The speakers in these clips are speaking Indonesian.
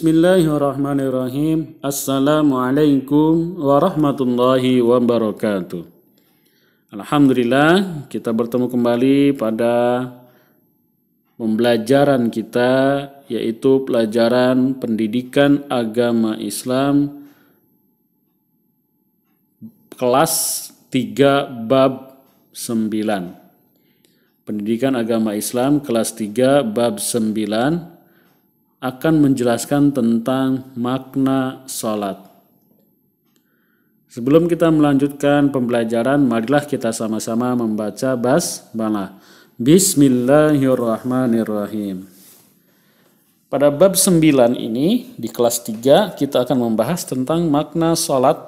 Bismillahirrahmanirrahim. Assalamualaikum warahmatullahi wabarakatuh. Alhamdulillah, kita bertemu kembali pada pembelajaran kita, yaitu pelajaran pendidikan agama Islam kelas 3 bab 9. Pendidikan agama Islam kelas 3 bab 9 akan menjelaskan tentang makna sholat. Sebelum kita melanjutkan pembelajaran, marilah kita sama-sama membaca basmalah. Bismillahirrahmanirrahim. Pada bab 9 ini, di kelas 3, kita akan membahas tentang makna sholat.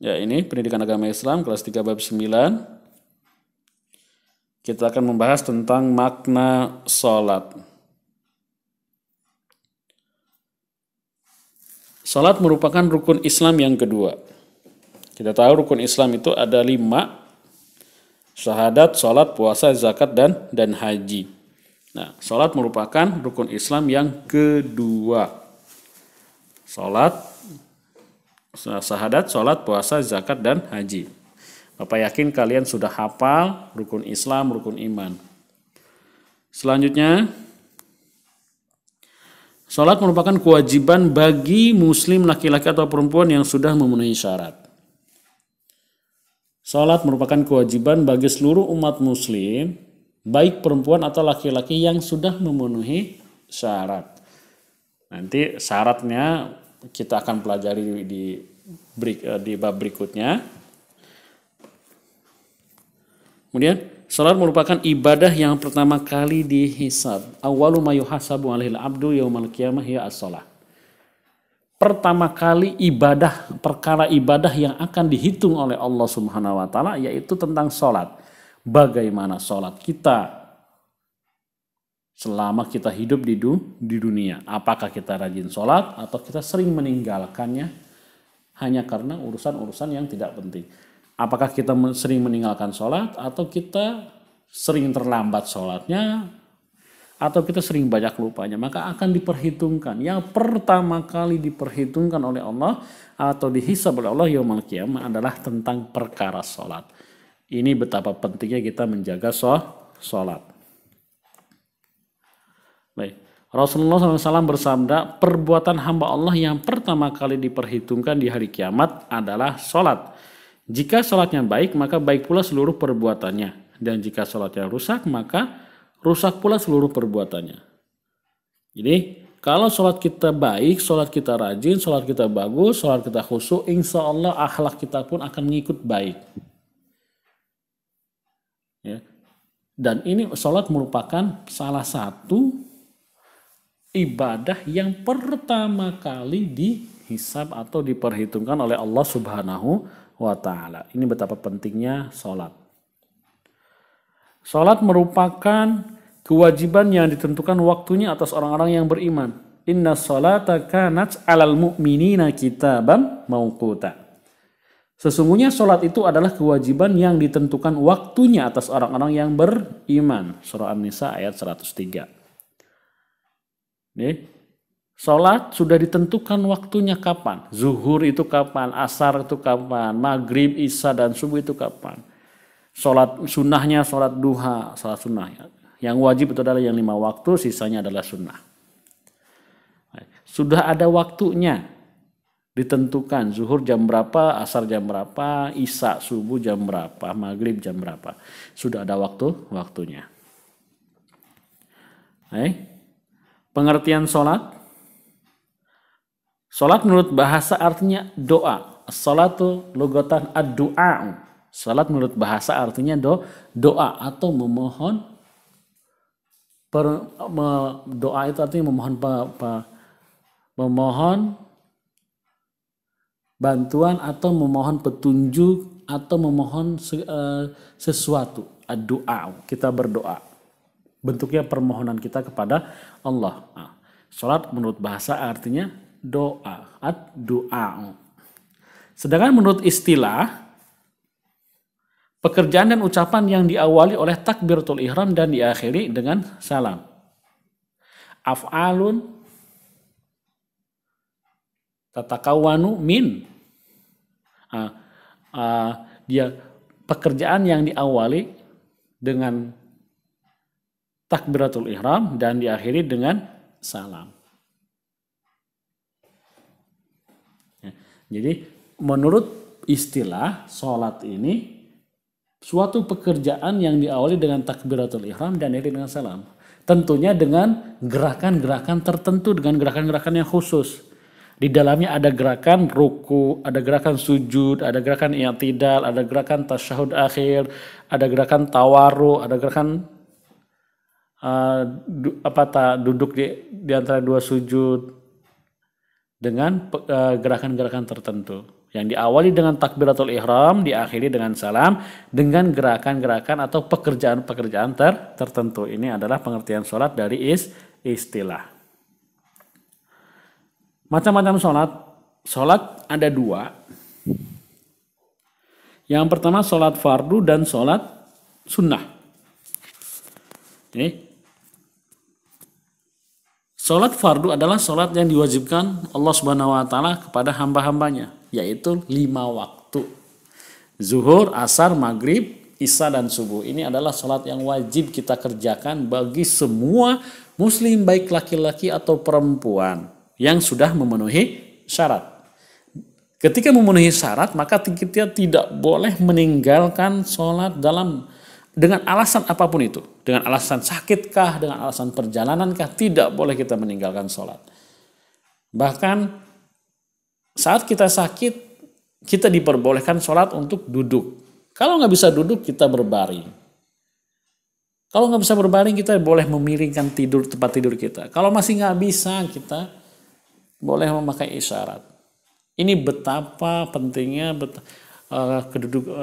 Ya, ini pendidikan agama Islam, kelas 3 bab 9. Kita akan membahas tentang makna salat. Salat merupakan rukun Islam yang kedua. Kita tahu rukun Islam itu ada lima, syahadat, sholat, puasa, zakat, dan dan haji. Nah, salat merupakan rukun Islam yang kedua. Salat, syahadat, salat, puasa, zakat, dan haji. Bapak yakin kalian sudah hafal rukun Islam, rukun iman. Selanjutnya, Sholat merupakan kewajiban bagi muslim laki-laki atau perempuan yang sudah memenuhi syarat. Sholat merupakan kewajiban bagi seluruh umat muslim, baik perempuan atau laki-laki yang sudah memenuhi syarat. Nanti syaratnya kita akan pelajari di, di, eh, di bab berikutnya. Kemudian salat merupakan ibadah yang pertama kali dihisab. Awalu ma yuhasabu abdu yaumal qiyamah ya as -salah. Pertama kali ibadah, perkara ibadah yang akan dihitung oleh Allah Subhanahu wa taala yaitu tentang salat. Bagaimana salat kita, selama kita hidup di, du, di dunia. Apakah kita rajin sholat atau kita sering meninggalkannya hanya karena urusan-urusan yang tidak penting apakah kita sering meninggalkan sholat atau kita sering terlambat sholatnya atau kita sering banyak lupanya maka akan diperhitungkan yang pertama kali diperhitungkan oleh Allah atau dihisab oleh Allah yaumul qiyamah adalah tentang perkara sholat ini betapa pentingnya kita menjaga sholat baik Rasulullah SAW bersabda perbuatan hamba Allah yang pertama kali diperhitungkan di hari kiamat adalah sholat jika sholatnya baik, maka baik pula seluruh perbuatannya. Dan jika sholatnya rusak, maka rusak pula seluruh perbuatannya. Jadi, kalau sholat kita baik, sholat kita rajin, sholat kita bagus, sholat kita khusyuk, insya Allah akhlak kita pun akan mengikut baik. Ya. Dan ini sholat merupakan salah satu ibadah yang pertama kali dihisab atau diperhitungkan oleh Allah Subhanahu wa taala. Ini betapa pentingnya sholat. Sholat merupakan kewajiban yang ditentukan waktunya atas orang-orang yang beriman. Inna sholata kanat alal mu'minina kitaban mawkuta. Sesungguhnya sholat itu adalah kewajiban yang ditentukan waktunya atas orang-orang yang beriman. Surah An-Nisa ayat 103. Nih, Sholat sudah ditentukan waktunya kapan. Zuhur itu kapan, asar itu kapan, maghrib, isya dan subuh itu kapan. Sholat sunnahnya sholat duha, sholat sunnah. Yang wajib itu adalah yang lima waktu, sisanya adalah sunnah. Sudah ada waktunya ditentukan zuhur jam berapa, asar jam berapa, isya subuh jam berapa, maghrib jam berapa. Sudah ada waktu waktunya. Eh? Pengertian sholat Salat menurut bahasa artinya doa. Salatu lugatan ad-du'a. Salat menurut bahasa artinya do, doa atau memohon per, me, doa itu artinya memohon pe, pe, memohon bantuan atau memohon petunjuk atau memohon se, uh, sesuatu doa kita berdoa bentuknya permohonan kita kepada Allah nah, salat menurut bahasa artinya doa at doa. Sedangkan menurut istilah pekerjaan dan ucapan yang diawali oleh takbiratul ihram dan diakhiri dengan salam. Af'alun tatakawanu min uh, uh, dia pekerjaan yang diawali dengan takbiratul ihram dan diakhiri dengan salam. Jadi menurut istilah sholat ini suatu pekerjaan yang diawali dengan takbiratul ihram dan akhiri dengan salam. Tentunya dengan gerakan-gerakan tertentu, dengan gerakan-gerakan yang khusus. Di dalamnya ada gerakan ruku, ada gerakan sujud, ada gerakan i'tidal, ada gerakan tasyahud akhir, ada gerakan tawaru, ada gerakan uh, du, apa ta, duduk di, di antara dua sujud, dengan eh, gerakan-gerakan tertentu yang diawali dengan takbiratul ihram diakhiri dengan salam dengan gerakan-gerakan atau pekerjaan-pekerjaan ter tertentu ini adalah pengertian sholat dari is istilah macam-macam sholat sholat ada dua yang pertama sholat fardu dan sholat sunnah ini Sholat fardu adalah sholat yang diwajibkan Allah Subhanahu wa Ta'ala kepada hamba-hambanya, yaitu lima waktu. Zuhur, asar, maghrib, isya, dan subuh. Ini adalah sholat yang wajib kita kerjakan bagi semua muslim baik laki-laki atau perempuan yang sudah memenuhi syarat. Ketika memenuhi syarat, maka kita tidak boleh meninggalkan sholat dalam dengan alasan apapun itu, dengan alasan sakitkah, dengan alasan perjalanankah, tidak boleh kita meninggalkan sholat. Bahkan saat kita sakit, kita diperbolehkan sholat untuk duduk. Kalau nggak bisa duduk, kita berbaring. Kalau nggak bisa berbaring, kita boleh memiringkan tidur tempat tidur kita. Kalau masih nggak bisa, kita boleh memakai isyarat. Ini betapa pentingnya, eh, eh,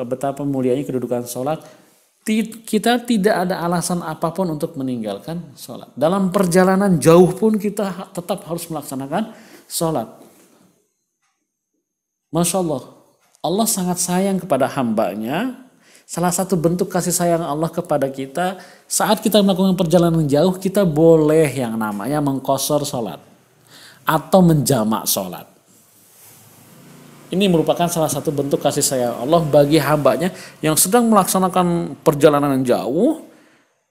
betapa mulianya kedudukan sholat kita tidak ada alasan apapun untuk meninggalkan sholat. Dalam perjalanan jauh pun kita tetap harus melaksanakan sholat. Masya Allah, Allah sangat sayang kepada hambanya. Salah satu bentuk kasih sayang Allah kepada kita, saat kita melakukan perjalanan jauh, kita boleh yang namanya mengkosor sholat. Atau menjamak sholat. Ini merupakan salah satu bentuk kasih sayang Allah bagi hambanya yang sedang melaksanakan perjalanan yang jauh.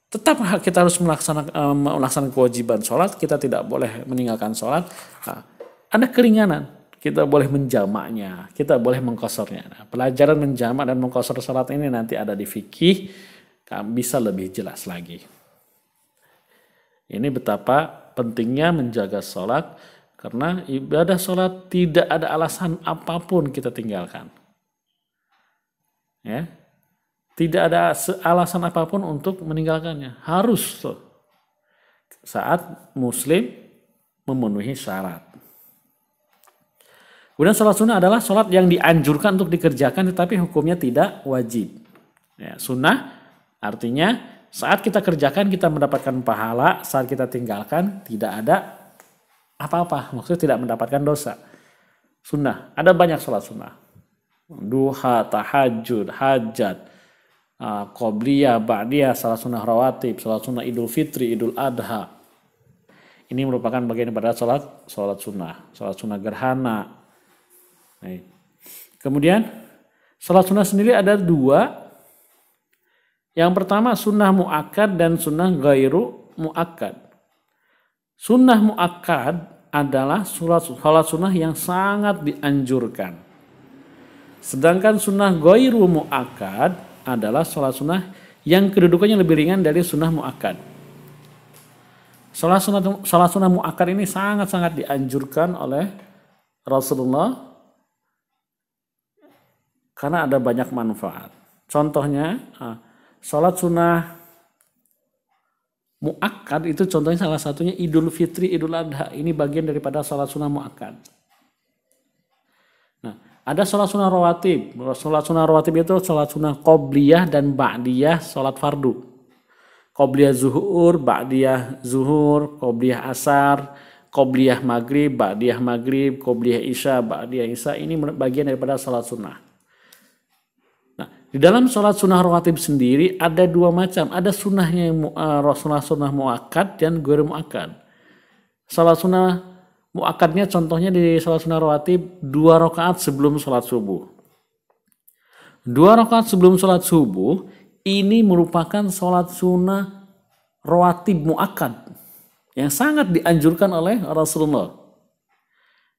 Tetap kita harus melaksanakan, eh, melaksanakan kewajiban sholat. Kita tidak boleh meninggalkan sholat. Nah, ada keringanan. Kita boleh menjamaknya. Kita boleh mengkosornya. Nah, pelajaran menjamak dan mengkosor sholat ini nanti ada di fikih. Bisa lebih jelas lagi. Ini betapa pentingnya menjaga sholat karena ibadah sholat tidak ada alasan apapun kita tinggalkan. Ya, tidak ada alasan apapun untuk meninggalkannya. Harus tuh. saat muslim memenuhi syarat. Kemudian sholat sunnah adalah sholat yang dianjurkan untuk dikerjakan tetapi hukumnya tidak wajib. Ya, sunnah artinya saat kita kerjakan kita mendapatkan pahala, saat kita tinggalkan tidak ada apa-apa, maksudnya tidak mendapatkan dosa. Sunnah, ada banyak sholat sunnah. Duha, tahajud, hajat, uh, qobliyah, ba'diyah, sholat sunnah rawatib, sholat sunnah idul fitri, idul adha. Ini merupakan bagian daripada sholat, sholat sunnah, sholat sunnah gerhana. Kemudian, sholat sunnah sendiri ada dua. Yang pertama sunnah mu'akad dan sunnah gairu mu'akad Sunnah muakkad adalah sholat, sholat sunnah yang sangat dianjurkan. Sedangkan sunnah goiru muakkad adalah sholat sunnah yang kedudukannya lebih ringan dari sunnah muakkad. Sholat sunnah, sholat sunnah muakkad ini sangat-sangat dianjurkan oleh Rasulullah karena ada banyak manfaat. Contohnya, ah, sholat sunnah muakkad itu contohnya salah satunya Idul Fitri, Idul Adha. Ini bagian daripada sholat sunnah muakkad. Nah, ada sholat sunnah rawatib. Sholat sunnah rawatib itu sholat sunnah qobliyah dan ba'diyah sholat fardu. Qobliyah zuhur, ba'diyah zuhur, qobliyah asar, qobliyah maghrib, ba'diyah maghrib, qobliyah isya, ba'diyah isya. Ini bagian daripada sholat sunnah. Di dalam sholat sunnah rawatib sendiri ada dua macam. Ada sunnahnya uh, sunnah sunnah dan guer mu'akad. Sholat sunnah muakatnya contohnya di sholat sunnah rawatib dua rakaat sebelum sholat subuh. Dua rakaat sebelum sholat subuh ini merupakan sholat sunnah rawatib muakat yang sangat dianjurkan oleh Rasulullah.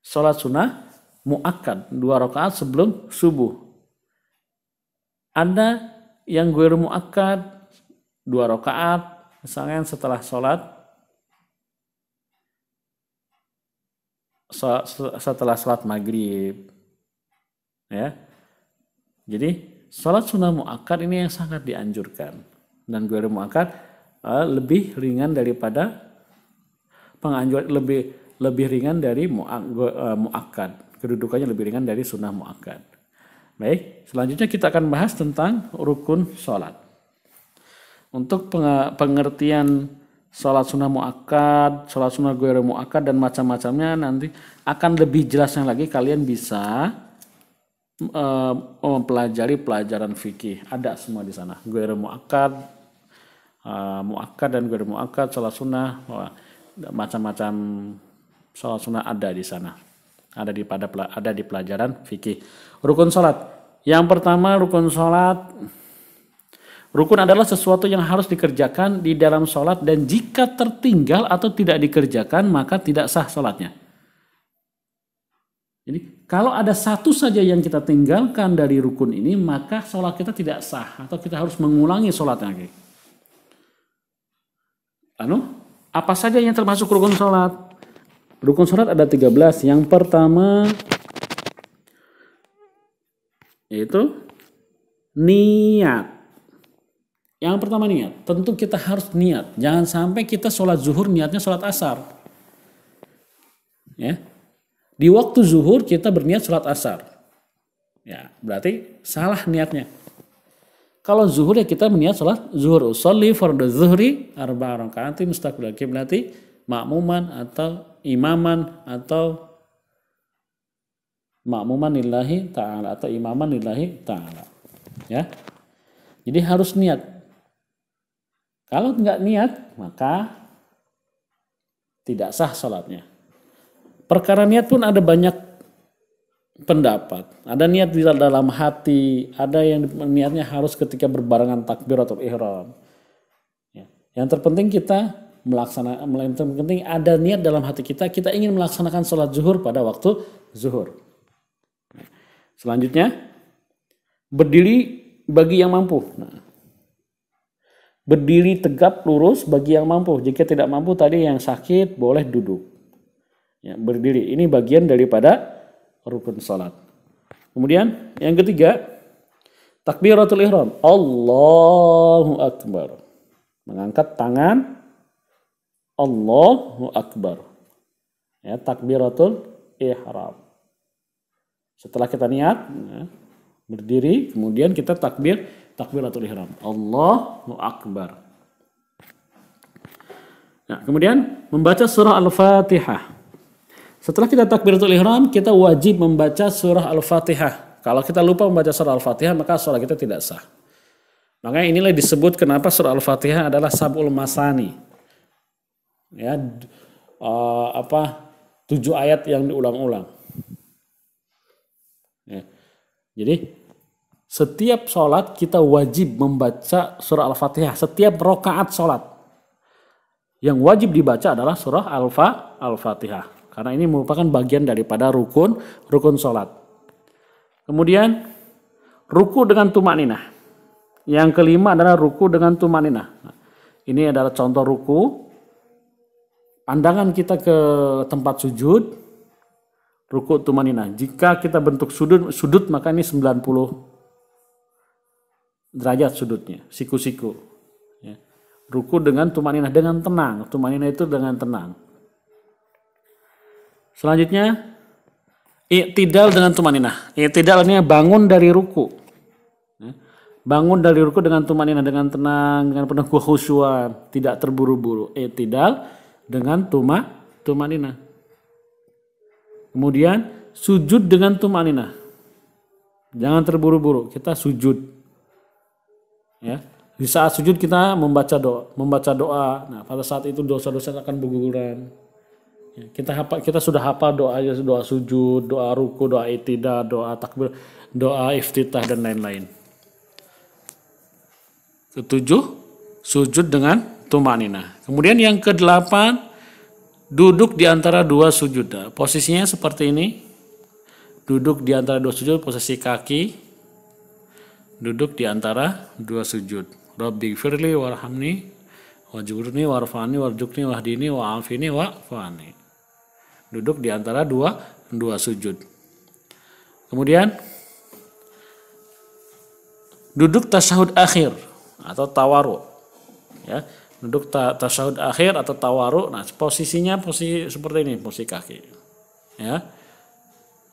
Sholat sunnah muakat dua rakaat sebelum subuh. Ada yang gue muakkad dua rakaat misalnya setelah sholat setelah sholat maghrib ya jadi sholat sunnah muakkad ini yang sangat dianjurkan dan gue muakkad eh, lebih ringan daripada penganjur lebih lebih ringan dari eh, muakkad kedudukannya lebih ringan dari sunnah muakkad Baik, selanjutnya kita akan bahas tentang rukun sholat. Untuk pengertian sholat sunnah mu'akad, sholat sunnah goyre mu'akad, dan macam-macamnya nanti akan lebih jelasnya lagi kalian bisa uh, mempelajari pelajaran fikih. Ada semua di sana. Goyre mu'akad, uh, eh, mu'akad dan goyre mu'akad, sholat sunnah, macam-macam sholat sunnah ada di sana ada di pada ada di pelajaran fikih. Rukun salat. Yang pertama rukun salat Rukun adalah sesuatu yang harus dikerjakan di dalam sholat dan jika tertinggal atau tidak dikerjakan maka tidak sah sholatnya. Jadi kalau ada satu saja yang kita tinggalkan dari rukun ini maka sholat kita tidak sah atau kita harus mengulangi sholatnya. Lalu apa saja yang termasuk rukun sholat? Rukun sholat ada 13. Yang pertama yaitu niat. Yang pertama niat. Tentu kita harus niat. Jangan sampai kita sholat zuhur niatnya sholat asar. Ya. Di waktu zuhur kita berniat sholat asar. Ya, berarti salah niatnya. Kalau zuhur ya kita meniat sholat zuhur. for the zuhri arba rakaati mustaqbil kiblati makmuman atau imaman atau makmuman lillahi ta'ala atau imaman lillahi ta'ala ya jadi harus niat kalau nggak niat maka tidak sah sholatnya perkara niat pun ada banyak pendapat ada niat di dalam hati ada yang niatnya harus ketika berbarengan takbir atau ihram ya. yang terpenting kita melaksanakan yang penting ada niat dalam hati kita kita ingin melaksanakan sholat zuhur pada waktu zuhur selanjutnya berdiri bagi yang mampu nah, berdiri tegap lurus bagi yang mampu jika tidak mampu tadi yang sakit boleh duduk ya, berdiri ini bagian daripada rukun sholat kemudian yang ketiga takbiratul ihram Allahu akbar mengangkat tangan Allahu Akbar. Ya, takbiratul ihram. Setelah kita niat, ya, berdiri, kemudian kita takbir takbiratul ihram. Allahu Akbar. Nah, kemudian membaca surah Al-Fatihah. Setelah kita takbiratul ihram, kita wajib membaca surah Al-Fatihah. Kalau kita lupa membaca surah Al-Fatihah, maka surah kita tidak sah. Makanya inilah disebut kenapa surah Al-Fatihah adalah sabul masani ya uh, apa tujuh ayat yang diulang-ulang. Ya. Jadi setiap sholat kita wajib membaca surah Al-Fatihah. Setiap rokaat sholat yang wajib dibaca adalah surah al Al-Fatihah. Karena ini merupakan bagian daripada rukun rukun sholat. Kemudian ruku dengan tumaninah. Yang kelima adalah ruku dengan tumaninah. Ini adalah contoh ruku pandangan kita ke tempat sujud ruku tumanina. Jika kita bentuk sudut sudut maka ini 90 derajat sudutnya, siku-siku. Ya. Ruku dengan tumanina dengan tenang, tumanina itu dengan tenang. Selanjutnya tidak dengan tumanina. Iktidal ini bangun dari ruku. Ya. Bangun dari ruku dengan tumanina dengan tenang, dengan penuh khusyuan tidak terburu-buru. tidak dengan tuma tumanina. Kemudian sujud dengan tumanina. Jangan terburu-buru, kita sujud. Ya. Di saat sujud kita membaca doa, membaca doa. Nah, pada saat itu dosa-dosa akan berguguran. Ya, kita hafal, kita sudah hafal doa doa sujud, doa ruku, doa itida, doa takbir, doa iftitah dan lain-lain. Ketujuh, sujud dengan tumanina. Kemudian yang kedelapan duduk di antara dua sujud. Posisinya seperti ini. Duduk di antara dua sujud, posisi kaki duduk di antara dua sujud. Rabbi firli warhamni wajurni warfani warjukni wahdini wa'afini wa'fani. Duduk di antara dua dua sujud. Kemudian duduk tasahud akhir atau tawaru. Ya, duduk tasahud akhir atau tawaruk nah posisinya posisi seperti ini posisi kaki ya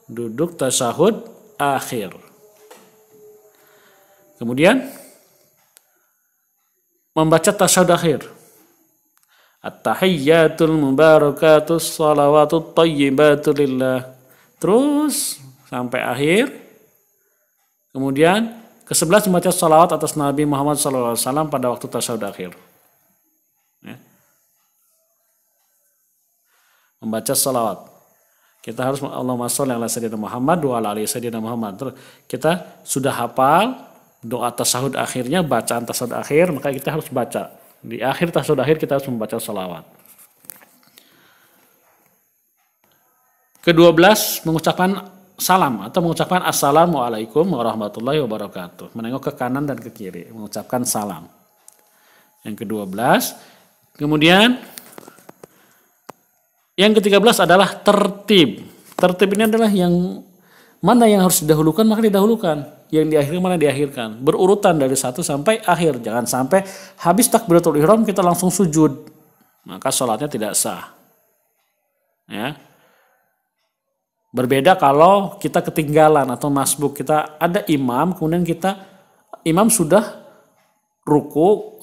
duduk tasahud akhir kemudian membaca tasahud akhir at-tahiyyatul mubarakatus salawatut tayyibatulillah terus sampai akhir kemudian ke sebelas membaca salawat atas Nabi Muhammad SAW pada waktu tasawud akhir. membaca salawat. Kita harus Allahumma sholli ala sayyidina Muhammad wa ala ali sayyidina Muhammad. Terus kita sudah hafal doa tasahud akhirnya, bacaan tasahud akhir, maka kita harus baca. Di akhir tasahud akhir kita harus membaca salawat. Kedua belas, mengucapkan salam atau mengucapkan assalamualaikum warahmatullahi wabarakatuh. Menengok ke kanan dan ke kiri, mengucapkan salam. Yang kedua belas, kemudian yang ke-13 adalah tertib. Tertib ini adalah yang mana yang harus didahulukan maka didahulukan. Yang diakhiri mana diakhirkan. Berurutan dari satu sampai akhir. Jangan sampai habis takbiratul ihram kita langsung sujud. Maka sholatnya tidak sah. Ya. Berbeda kalau kita ketinggalan atau masbuk. Kita ada imam kemudian kita imam sudah ruku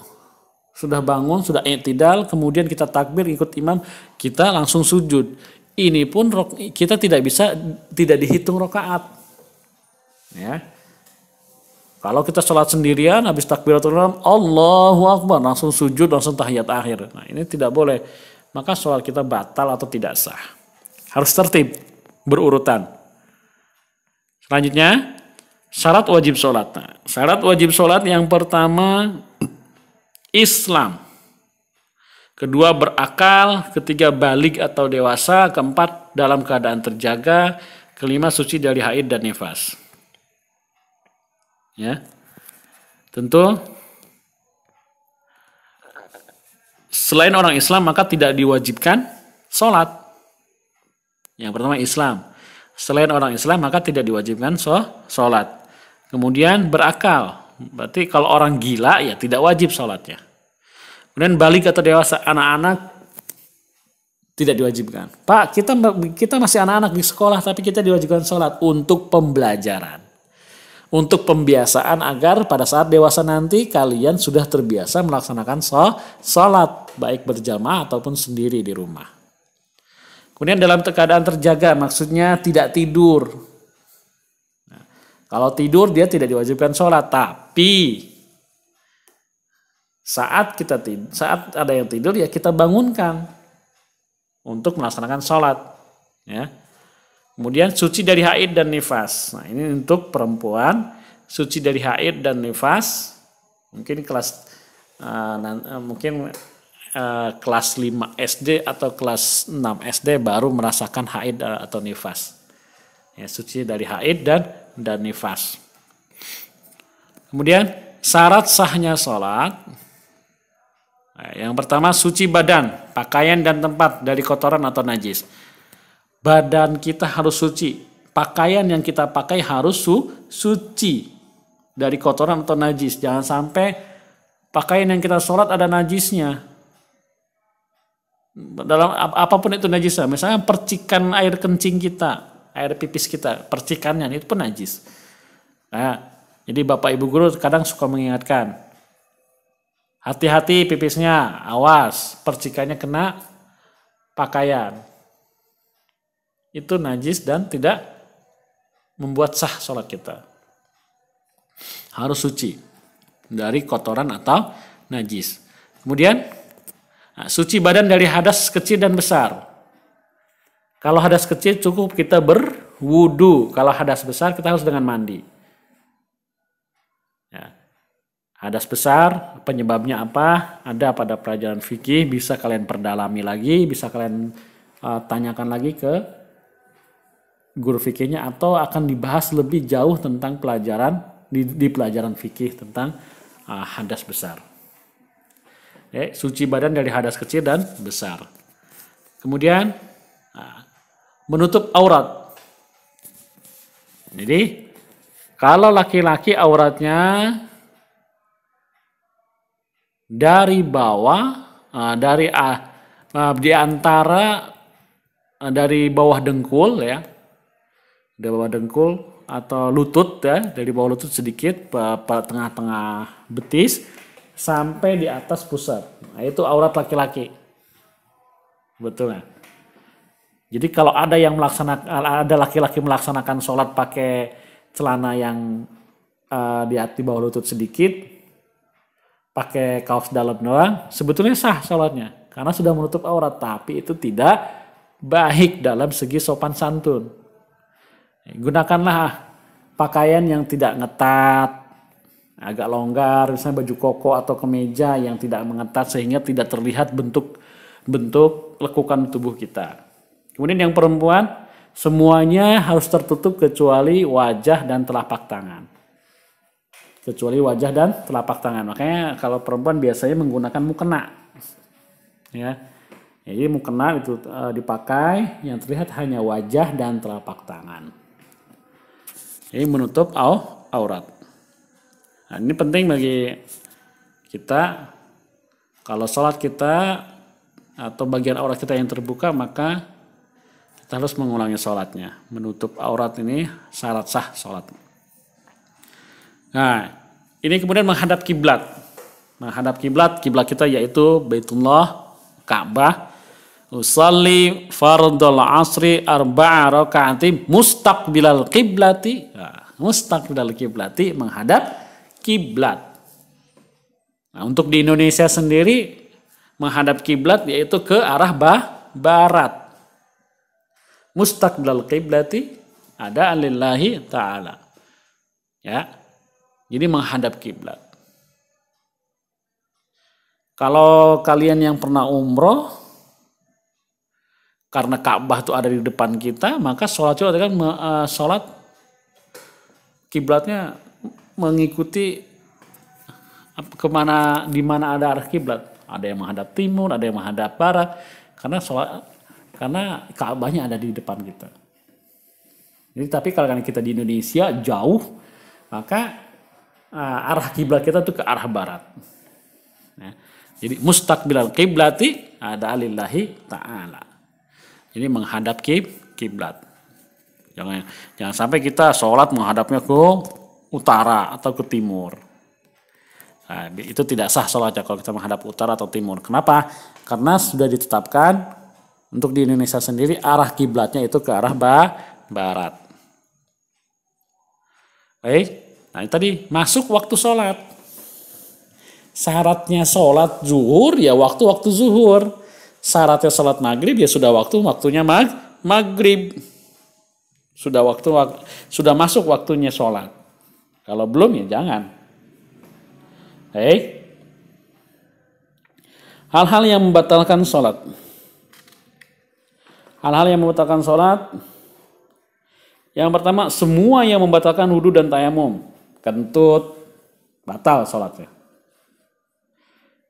sudah bangun, sudah i'tidal, kemudian kita takbir ikut imam, kita langsung sujud. Ini pun kita tidak bisa tidak dihitung rokaat. Ya. Kalau kita sholat sendirian, habis takbiratul ihram, Allahu Akbar, langsung sujud, langsung tahiyat akhir. Nah ini tidak boleh. Maka sholat kita batal atau tidak sah. Harus tertib, berurutan. Selanjutnya, syarat wajib sholat. Nah, syarat wajib sholat yang pertama Islam. Kedua berakal, ketiga balik atau dewasa, keempat dalam keadaan terjaga, kelima suci dari haid dan nifas. Ya. Tentu selain orang Islam maka tidak diwajibkan sholat. Yang pertama Islam. Selain orang Islam maka tidak diwajibkan sholat. Kemudian berakal. Berarti kalau orang gila ya tidak wajib sholatnya. Kemudian balik atau dewasa anak-anak tidak diwajibkan. Pak, kita kita masih anak-anak di sekolah tapi kita diwajibkan sholat untuk pembelajaran. Untuk pembiasaan agar pada saat dewasa nanti kalian sudah terbiasa melaksanakan sholat baik berjamaah ataupun sendiri di rumah. Kemudian dalam keadaan terjaga maksudnya tidak tidur, kalau tidur dia tidak diwajibkan sholat, tapi saat kita tidur, saat ada yang tidur ya kita bangunkan untuk melaksanakan sholat. Ya. Kemudian suci dari haid dan nifas. Nah ini untuk perempuan suci dari haid dan nifas. Mungkin kelas uh, mungkin uh, kelas 5 SD atau kelas 6 SD baru merasakan haid atau nifas. Ya, suci dari haid dan dan nifas. Kemudian syarat sahnya sholat. Nah, yang pertama suci badan, pakaian dan tempat dari kotoran atau najis. Badan kita harus suci, pakaian yang kita pakai harus su suci dari kotoran atau najis. Jangan sampai pakaian yang kita sholat ada najisnya. Dalam apapun itu najisnya, misalnya percikan air kencing kita, air pipis kita, percikannya itu pun najis. Nah, jadi Bapak Ibu guru kadang suka mengingatkan, hati-hati pipisnya, awas, percikannya kena pakaian. Itu najis dan tidak membuat sah sholat kita. Harus suci dari kotoran atau najis. Kemudian, nah, suci badan dari hadas kecil dan besar. Kalau hadas kecil cukup kita berwudu. Kalau hadas besar kita harus dengan mandi. Ya. Hadas besar penyebabnya apa? Ada pada pelajaran fikih bisa kalian perdalami lagi, bisa kalian uh, tanyakan lagi ke guru fikihnya atau akan dibahas lebih jauh tentang pelajaran di, di pelajaran fikih tentang uh, hadas besar. Eh, suci badan dari hadas kecil dan besar. Kemudian menutup aurat. Jadi, kalau laki-laki auratnya dari bawah, ah, dari ah, ah, di antara dari bawah dengkul ya, dari bawah dengkul atau lutut ya, dari bawah lutut sedikit tengah-tengah betis sampai di atas pusat. Nah, itu aurat laki-laki. Betul Nah? Jadi kalau ada yang melaksanakan ada laki-laki melaksanakan sholat pakai celana yang uh, di hati bawah lutut sedikit, pakai kaos dalam doang, sebetulnya sah sholatnya karena sudah menutup aurat, tapi itu tidak baik dalam segi sopan santun. Gunakanlah pakaian yang tidak ngetat, agak longgar, misalnya baju koko atau kemeja yang tidak mengetat sehingga tidak terlihat bentuk bentuk lekukan tubuh kita. Kemudian yang perempuan semuanya harus tertutup kecuali wajah dan telapak tangan. Kecuali wajah dan telapak tangan. Makanya kalau perempuan biasanya menggunakan mukena. Ya. Jadi mukena itu e, dipakai yang terlihat hanya wajah dan telapak tangan. Ini menutup au, aurat. Nah, ini penting bagi kita kalau sholat kita atau bagian aurat kita yang terbuka maka terus mengulangi sholatnya. Menutup aurat ini syarat sah sholat. Nah, ini kemudian menghadap kiblat. Menghadap kiblat, kiblat kita yaitu Baitullah, Ka'bah. Usalli fardul asri arba'a rakaati mustaqbilal kiblati. Nah, mustaqbilal kiblati menghadap kiblat. Nah, untuk di Indonesia sendiri menghadap kiblat yaitu ke arah bah, barat mustaqbal qiblati ada alillahi taala. Ya. Jadi menghadap kiblat. Kalau kalian yang pernah umroh, karena Ka'bah itu ada di depan kita, maka sholat itu kan sholat kiblatnya mengikuti kemana di mana ada arah kiblat. Ada yang menghadap timur, ada yang menghadap barat. Karena sholat karena Ka'bahnya ada di depan kita. Jadi tapi kalau kita di Indonesia jauh, maka uh, arah kiblat kita tuh ke arah barat. Ya. jadi mustaqbilal kiblati ada Alilahi taala. Jadi menghadap kib kiblat. Jangan jangan sampai kita sholat menghadapnya ke utara atau ke timur. Nah, itu tidak sah sholatnya kalau kita menghadap utara atau timur. Kenapa? Karena sudah ditetapkan untuk di Indonesia sendiri arah kiblatnya itu ke arah ba barat. Baik, nah tadi masuk waktu sholat. Syaratnya sholat zuhur ya waktu-waktu zuhur. Syaratnya sholat maghrib ya sudah waktu waktunya mag maghrib. Sudah waktu wak, sudah masuk waktunya sholat. Kalau belum ya jangan. Baik. Hal-hal yang membatalkan sholat. Hal-hal yang membatalkan sholat. Yang pertama, semua yang membatalkan wudhu dan tayamum. Kentut, batal sholatnya.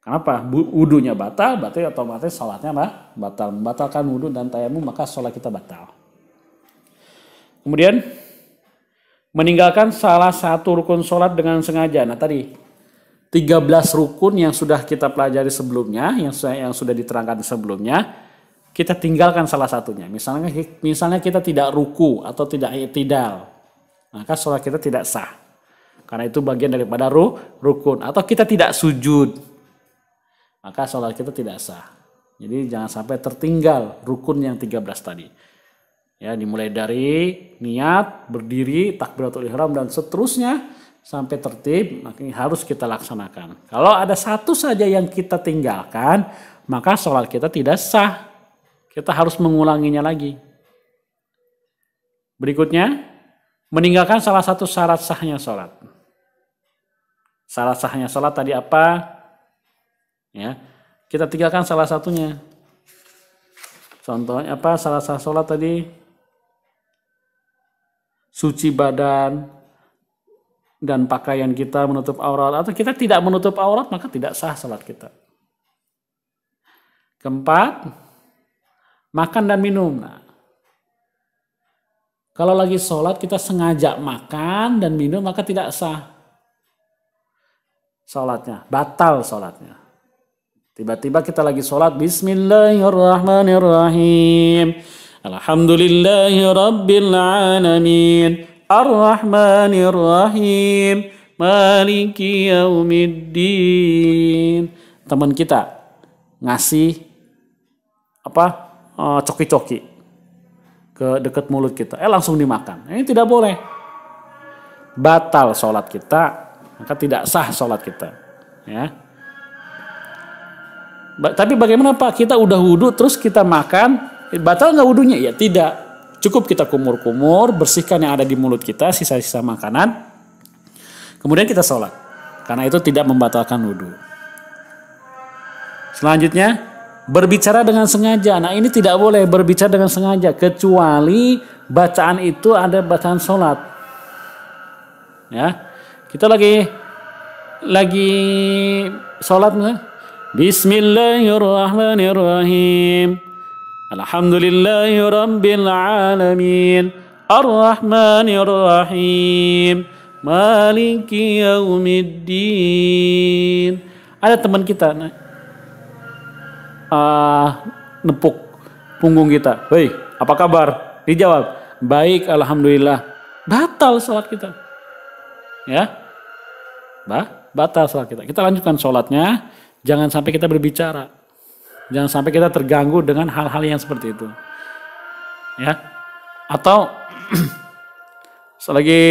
Kenapa? Wudhunya batal, berarti otomatis sholatnya apa? batal. Membatalkan wudhu dan tayamum, maka sholat kita batal. Kemudian, meninggalkan salah satu rukun sholat dengan sengaja. Nah tadi, 13 rukun yang sudah kita pelajari sebelumnya, yang sudah, yang sudah diterangkan sebelumnya, kita tinggalkan salah satunya. Misalnya misalnya kita tidak ruku atau tidak i'tidal, maka sholat kita tidak sah. Karena itu bagian daripada ru, rukun atau kita tidak sujud, maka sholat kita tidak sah. Jadi jangan sampai tertinggal rukun yang 13 tadi. Ya, dimulai dari niat, berdiri, takbiratul ihram dan seterusnya sampai tertib, ini harus kita laksanakan. Kalau ada satu saja yang kita tinggalkan, maka sholat kita tidak sah. Kita harus mengulanginya lagi. Berikutnya, meninggalkan salah satu syarat sahnya sholat. Syarat sahnya sholat tadi apa? Ya, kita tinggalkan salah satunya. Contohnya apa? Salah sah sholat tadi suci badan dan pakaian kita menutup aurat atau kita tidak menutup aurat maka tidak sah sholat kita. Keempat, makan dan minum. Nah, kalau lagi sholat kita sengaja makan dan minum maka tidak sah sholatnya, batal sholatnya. Tiba-tiba kita lagi sholat, Bismillahirrahmanirrahim. Alhamdulillahirrabbilalamin. Rabbil Ar-Rahmanirrahim. Maliki Yaumiddin. Teman kita ngasih apa Eh, coki-coki ke dekat mulut kita, eh langsung dimakan. Nah, ini tidak boleh. Batal sholat kita, maka tidak sah sholat kita. Ya. Ba tapi bagaimana Pak? Kita udah wudhu terus kita makan, eh, batal nggak wudhunya? Ya tidak. Cukup kita kumur-kumur, bersihkan yang ada di mulut kita, sisa-sisa makanan. Kemudian kita sholat. Karena itu tidak membatalkan wudhu. Selanjutnya, berbicara dengan sengaja. Nah ini tidak boleh berbicara dengan sengaja kecuali bacaan itu ada bacaan sholat. Ya, kita lagi lagi sholat nggak? Bismillahirrahmanirrahim. Alhamdulillahirrahmanirrahim. alamin. Ar-Rahmanirrahim. Maliki yaumiddin. Ada teman kita, nah, uh, nepuk punggung kita. Hei, apa kabar? Dijawab, baik alhamdulillah. Batal sholat kita. Ya, bah, batal sholat kita. Kita lanjutkan sholatnya, jangan sampai kita berbicara. Jangan sampai kita terganggu dengan hal-hal yang seperti itu. Ya, atau selagi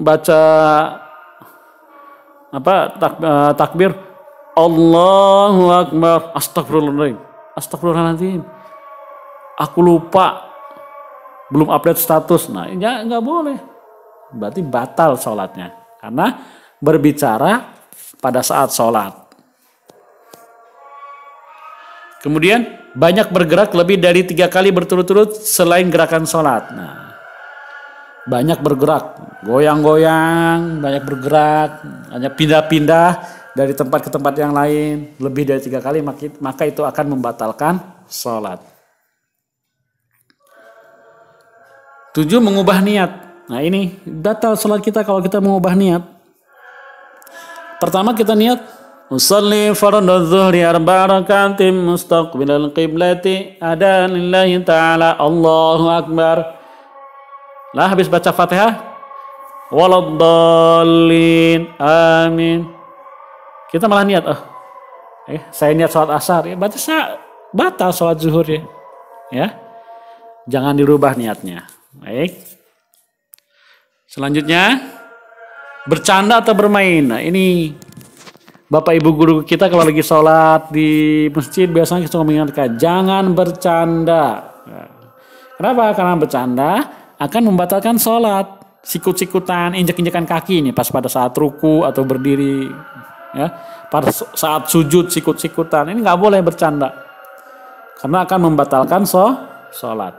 baca apa tak, uh, takbir Allahu Akbar. Astagfirullahaladzim. Astagfirullahaladzim. Aku lupa. Belum update status. Nah, ya, nggak boleh. Berarti batal sholatnya. Karena berbicara pada saat sholat. Kemudian banyak bergerak lebih dari tiga kali berturut-turut selain gerakan sholat. Nah, banyak bergerak, goyang-goyang, banyak bergerak, hanya pindah-pindah, dari tempat ke tempat yang lain lebih dari tiga kali maka itu akan membatalkan sholat. Tujuh mengubah niat. Nah ini data sholat kita kalau kita mengubah niat. Pertama kita niat Usalli fardhu mustaqbilal qiblati ada lillahi ta'ala Allahu akbar. Lah habis baca Fatihah waladdallin amin. Kita malah niat, oh, eh, saya niat sholat asar, ya berarti saya batal sholat zuhur ya. ya. Jangan dirubah niatnya. Baik. Selanjutnya, bercanda atau bermain. Nah, ini Bapak Ibu guru kita kalau lagi sholat di masjid biasanya kita mengingatkan jangan bercanda. Nah, kenapa? Karena bercanda akan membatalkan sholat. Sikut-sikutan, injek-injekan kaki ini pas pada saat ruku atau berdiri ya pada saat sujud sikut-sikutan ini nggak boleh bercanda karena akan membatalkan so sholat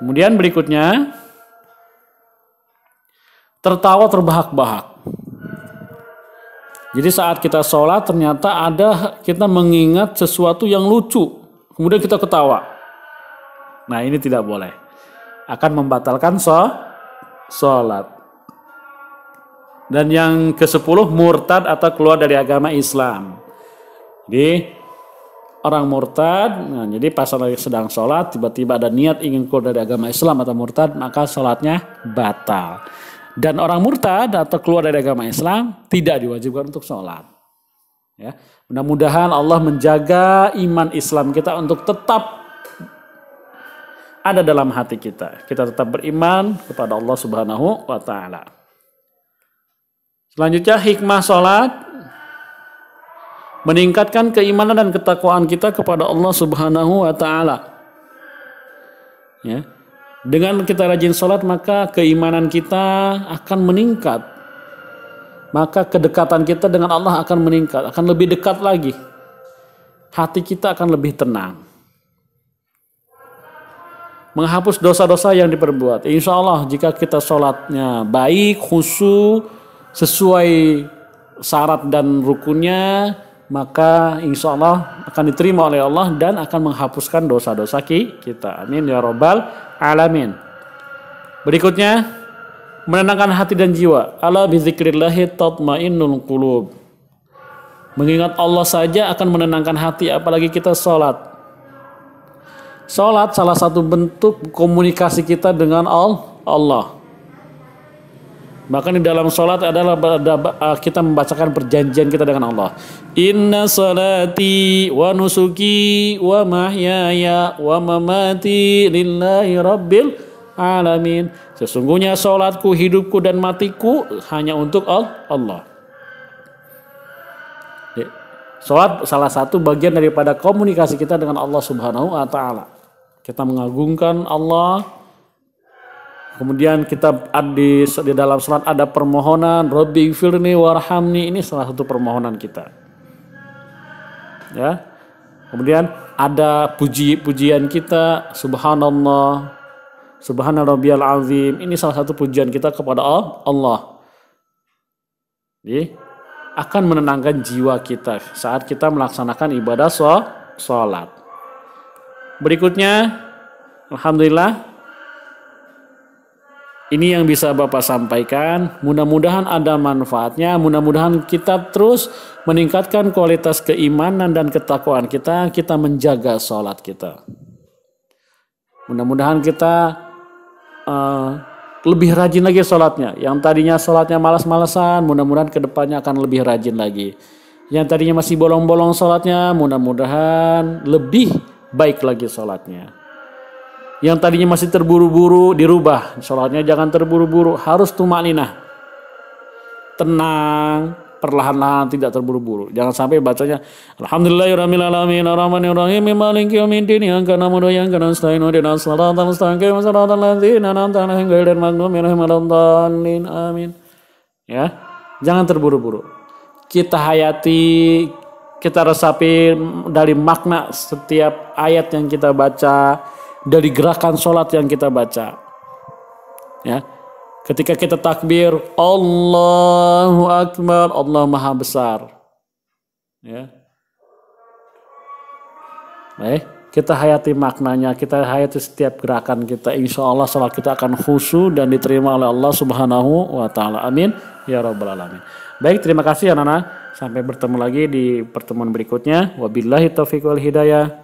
kemudian berikutnya tertawa terbahak-bahak jadi saat kita sholat ternyata ada kita mengingat sesuatu yang lucu kemudian kita ketawa nah ini tidak boleh akan membatalkan so sholat dan yang ke-10 murtad atau keluar dari agama Islam. Jadi orang murtad, nah, jadi pas lagi sedang sholat tiba-tiba ada niat ingin keluar dari agama Islam atau murtad maka sholatnya batal. Dan orang murtad atau keluar dari agama Islam tidak diwajibkan untuk sholat. Ya, mudah-mudahan Allah menjaga iman Islam kita untuk tetap ada dalam hati kita. Kita tetap beriman kepada Allah Subhanahu wa taala. Selanjutnya hikmah sholat meningkatkan keimanan dan ketakwaan kita kepada Allah Subhanahu wa taala. Ya. Dengan kita rajin sholat maka keimanan kita akan meningkat. Maka kedekatan kita dengan Allah akan meningkat, akan lebih dekat lagi. Hati kita akan lebih tenang. Menghapus dosa-dosa yang diperbuat. Insya Allah jika kita sholatnya baik, khusyuk, sesuai syarat dan rukunnya maka insya Allah akan diterima oleh Allah dan akan menghapuskan dosa-dosa kita. Amin ya robbal alamin. Berikutnya menenangkan hati dan jiwa. Ala bizikrillahi tatmainnul qulub. Mengingat Allah saja akan menenangkan hati apalagi kita sholat. Sholat salah satu bentuk komunikasi kita dengan Allah. Bahkan di dalam sholat adalah uh, kita membacakan perjanjian kita dengan Allah. Inna salati wa nusuki wa mahyaya wa mamati lillahi rabbil alamin. Sesungguhnya sholatku, hidupku dan matiku hanya untuk Allah. Sholat salah satu bagian daripada komunikasi kita dengan Allah subhanahu wa ta'ala. Kita mengagungkan Allah Kemudian kita di, di dalam surat ada permohonan Robi firni warhamni ini salah satu permohonan kita. Ya. Kemudian ada puji-pujian kita subhanallah subhana azim ini salah satu pujian kita kepada Allah. Jadi akan menenangkan jiwa kita saat kita melaksanakan ibadah sholat. Berikutnya alhamdulillah ini yang bisa Bapak sampaikan. Mudah-mudahan ada manfaatnya. Mudah-mudahan kita terus meningkatkan kualitas keimanan dan ketakwaan kita. Kita menjaga sholat kita. Mudah-mudahan kita uh, lebih rajin lagi sholatnya. Yang tadinya sholatnya malas-malasan, mudah-mudahan kedepannya akan lebih rajin lagi. Yang tadinya masih bolong-bolong sholatnya, mudah-mudahan lebih baik lagi sholatnya yang tadinya masih terburu-buru dirubah. Sholatnya jangan terburu-buru, harus ninah. Tenang, perlahan-lahan tidak terburu-buru. Jangan sampai bacanya Alhamdulillahirabbil Amin. Ya. Jangan terburu-buru. Kita hayati, kita resapi dari makna setiap ayat yang kita baca dari gerakan sholat yang kita baca. Ya, ketika kita takbir Allahu Akbar, Allah Maha Besar. Ya. Baik, eh, kita hayati maknanya, kita hayati setiap gerakan kita. Insya Allah sholat kita akan khusyuk dan diterima oleh Allah Subhanahu wa Ta'ala. Amin. Ya Rabbal Alamin. Baik, terima kasih anak-anak. Sampai bertemu lagi di pertemuan berikutnya. Wabillahi taufiq wal hidayah.